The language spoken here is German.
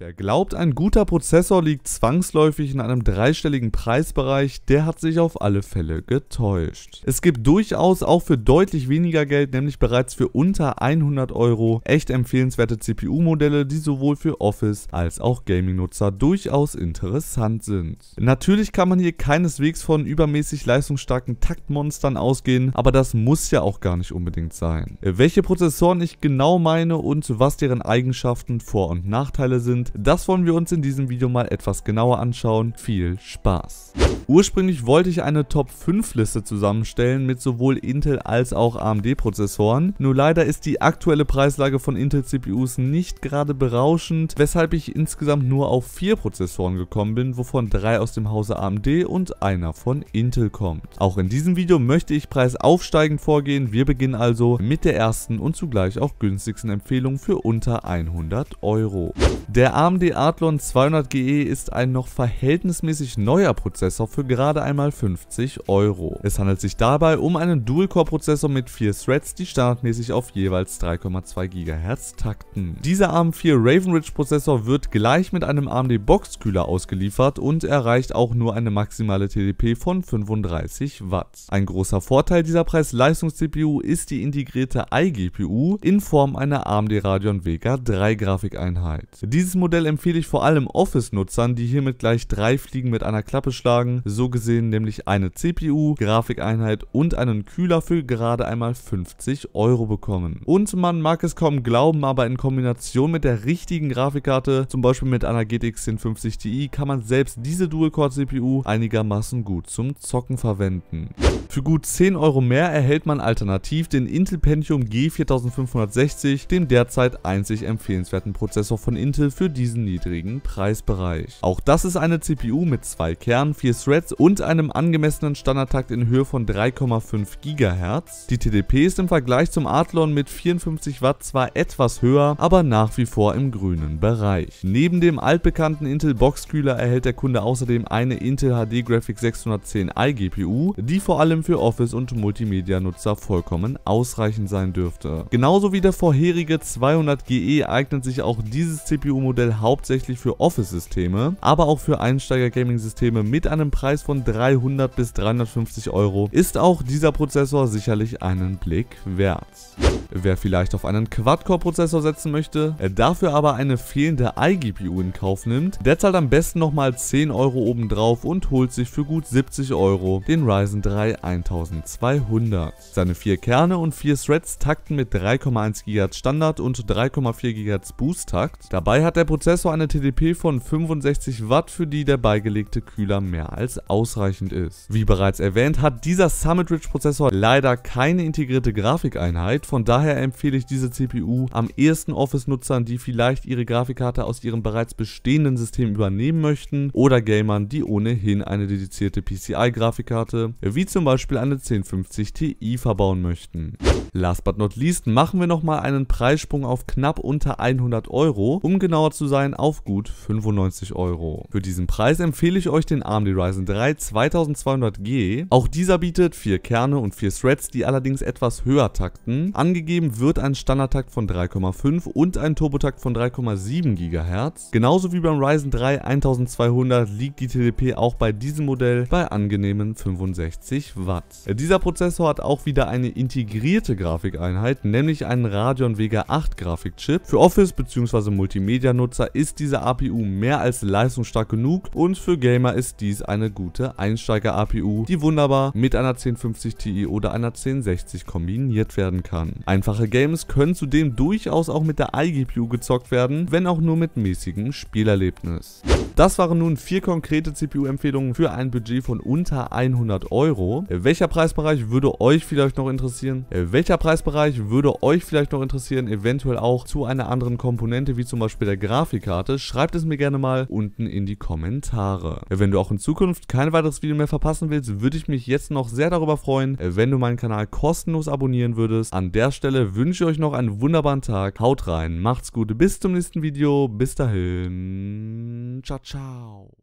Wer glaubt, ein guter Prozessor liegt zwangsläufig in einem dreistelligen Preisbereich, der hat sich auf alle Fälle getäuscht. Es gibt durchaus auch für deutlich weniger Geld, nämlich bereits für unter 100 Euro, echt empfehlenswerte CPU-Modelle, die sowohl für Office als auch Gaming-Nutzer durchaus interessant sind. Natürlich kann man hier keineswegs von übermäßig leistungsstarken Taktmonstern ausgehen, aber das muss ja auch gar nicht unbedingt sein. Welche Prozessoren ich genau meine und was deren Eigenschaften, Vor- und Nachteile sind, das wollen wir uns in diesem Video mal etwas genauer anschauen. Viel Spaß! Ursprünglich wollte ich eine Top 5 Liste zusammenstellen mit sowohl Intel als auch AMD Prozessoren, nur leider ist die aktuelle Preislage von Intel CPUs nicht gerade berauschend, weshalb ich insgesamt nur auf 4 Prozessoren gekommen bin, wovon 3 aus dem Hause AMD und einer von Intel kommt. Auch in diesem Video möchte ich preisaufsteigend vorgehen, wir beginnen also mit der ersten und zugleich auch günstigsten Empfehlung für unter 100 Euro. Der AMD Athlon 200 GE ist ein noch verhältnismäßig neuer Prozessor für gerade einmal 50 Euro. Es handelt sich dabei um einen Dual-Core-Prozessor mit 4 Threads, die standardmäßig auf jeweils 3,2 GHz takten. Dieser ARM4 Raven Ridge Prozessor wird gleich mit einem AMD Boxkühler ausgeliefert und erreicht auch nur eine maximale TDP von 35 Watt. Ein großer Vorteil dieser Preis-Leistungs-CPU ist die integrierte iGPU in Form einer AMD Radeon Vega 3 Grafikeinheit. Dieses Modell empfehle ich vor allem Office-Nutzern, die hiermit gleich drei Fliegen mit einer Klappe schlagen, so gesehen nämlich eine CPU, Grafikeinheit und einen Kühler für gerade einmal 50 Euro bekommen. Und man mag es kaum glauben, aber in Kombination mit der richtigen Grafikkarte, zum Beispiel mit einer GTX 1050 Ti, kann man selbst diese Dual-Core-CPU einigermaßen gut zum Zocken verwenden. Für gut 10 Euro mehr erhält man alternativ den Intel Pentium G4560, dem derzeit einzig empfehlenswerten Prozessor von Intel für die diesen niedrigen Preisbereich. Auch das ist eine CPU mit zwei Kernen, vier Threads und einem angemessenen Standardtakt in Höhe von 3,5 GHz. Die TDP ist im Vergleich zum Athlon mit 54 Watt zwar etwas höher, aber nach wie vor im grünen Bereich. Neben dem altbekannten Intel Boxkühler erhält der Kunde außerdem eine Intel HD Graphics 610i GPU, die vor allem für Office- und Multimedia-Nutzer vollkommen ausreichend sein dürfte. Genauso wie der vorherige 200 GE eignet sich auch dieses CPU-Modell Modell hauptsächlich für Office-Systeme, aber auch für Einsteiger-Gaming-Systeme mit einem Preis von 300 bis 350 Euro ist auch dieser Prozessor sicherlich einen Blick wert. Wer vielleicht auf einen Quad-Core-Prozessor setzen möchte, dafür aber eine fehlende iGPU in Kauf nimmt, der zahlt am besten nochmal 10 Euro obendrauf und holt sich für gut 70 Euro den Ryzen 3 1200. Seine vier Kerne und vier Threads takten mit 3,1 GHz Standard und 3,4 GHz Boost-Takt. Dabei hat der Prozessor eine TDP von 65 Watt, für die der beigelegte Kühler mehr als ausreichend ist. Wie bereits erwähnt, hat dieser Summit Ridge Prozessor leider keine integrierte Grafikeinheit, von daher empfehle ich diese CPU am ersten Office-Nutzern, die vielleicht ihre Grafikkarte aus ihrem bereits bestehenden System übernehmen möchten oder Gamern, die ohnehin eine dedizierte PCI-Grafikkarte, wie zum Beispiel eine 1050 Ti verbauen möchten. Last but not least machen wir nochmal einen Preissprung auf knapp unter 100 Euro, um genauer zu sein auf gut 95 Euro. Für diesen Preis empfehle ich euch den AMD Ryzen 3 2200G. Auch dieser bietet vier Kerne und vier Threads, die allerdings etwas höher takten. Angegeben wird ein Standardtakt von 3,5 und ein Turbotakt von 3,7 GHz. Genauso wie beim Ryzen 3 1200 liegt die TDP auch bei diesem Modell bei angenehmen 65 Watt. Äh, dieser Prozessor hat auch wieder eine integrierte Grafikeinheit, nämlich einen Radeon Vega 8 Grafikchip. Für Office bzw. Multimedia-Nutzer Nutzer ist diese APU mehr als leistungsstark genug und für Gamer ist dies eine gute Einsteiger-APU, die wunderbar mit einer 1050 Ti oder einer 1060 kombiniert werden kann. Einfache Games können zudem durchaus auch mit der iGPU gezockt werden, wenn auch nur mit mäßigem Spielerlebnis. Das waren nun vier konkrete CPU-Empfehlungen für ein Budget von unter 100 Euro. Welcher Preisbereich würde euch vielleicht noch interessieren? Welcher Preisbereich würde euch vielleicht noch interessieren, eventuell auch zu einer anderen Komponente, wie zum Beispiel der Grafik? Grafikkarte? Schreibt es mir gerne mal unten in die Kommentare. Wenn du auch in Zukunft kein weiteres Video mehr verpassen willst, würde ich mich jetzt noch sehr darüber freuen, wenn du meinen Kanal kostenlos abonnieren würdest. An der Stelle wünsche ich euch noch einen wunderbaren Tag. Haut rein, macht's gut, bis zum nächsten Video. Bis dahin, ciao, ciao.